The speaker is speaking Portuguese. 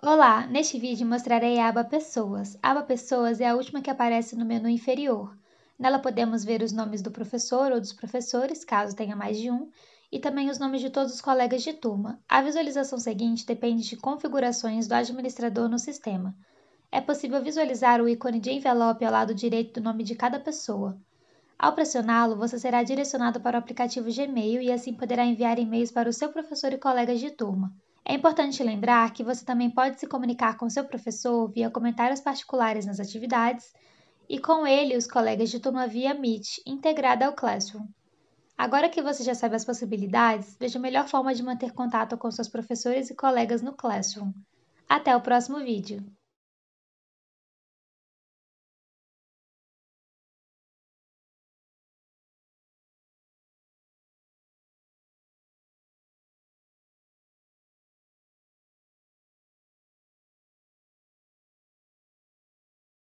Olá, neste vídeo mostrarei a aba Pessoas. A aba Pessoas é a última que aparece no menu inferior. Nela podemos ver os nomes do professor ou dos professores, caso tenha mais de um, e também os nomes de todos os colegas de turma. A visualização seguinte depende de configurações do administrador no sistema. É possível visualizar o ícone de envelope ao lado direito do nome de cada pessoa. Ao pressioná-lo, você será direcionado para o aplicativo Gmail e assim poderá enviar e-mails para o seu professor e colegas de turma. É importante lembrar que você também pode se comunicar com seu professor via comentários particulares nas atividades e com ele os colegas de turma via Meet, integrada ao Classroom. Agora que você já sabe as possibilidades, veja a melhor forma de manter contato com seus professores e colegas no Classroom. Até o próximo vídeo!